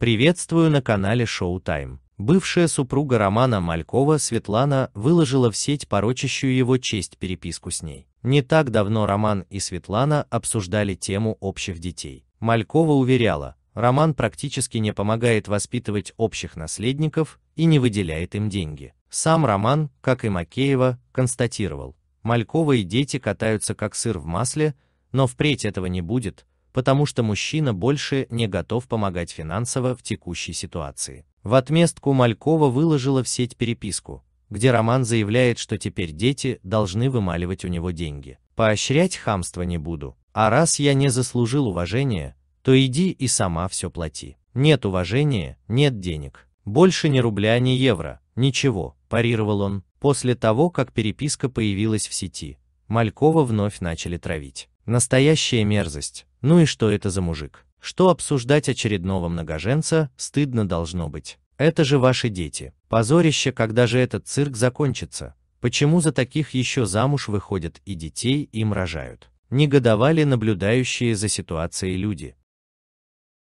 Приветствую на канале Showtime. Бывшая супруга Романа Малькова Светлана выложила в сеть порочащую его честь переписку с ней. Не так давно Роман и Светлана обсуждали тему общих детей. Малькова уверяла, Роман практически не помогает воспитывать общих наследников и не выделяет им деньги. Сам Роман, как и Макеева, констатировал, Малькова и дети катаются как сыр в масле, но впредь этого не будет, потому что мужчина больше не готов помогать финансово в текущей ситуации. В отместку Малькова выложила в сеть переписку, где Роман заявляет, что теперь дети должны вымаливать у него деньги. Поощрять хамство не буду, а раз я не заслужил уважения, то иди и сама все плати. Нет уважения, нет денег. Больше ни рубля, ни евро, ничего, парировал он. После того, как переписка появилась в сети, Малькова вновь начали травить. Настоящая мерзость, ну и что это за мужик? Что обсуждать очередного многоженца, стыдно должно быть. Это же ваши дети. Позорище, когда же этот цирк закончится? Почему за таких еще замуж выходят и детей им рожают? Негодовали наблюдающие за ситуацией люди.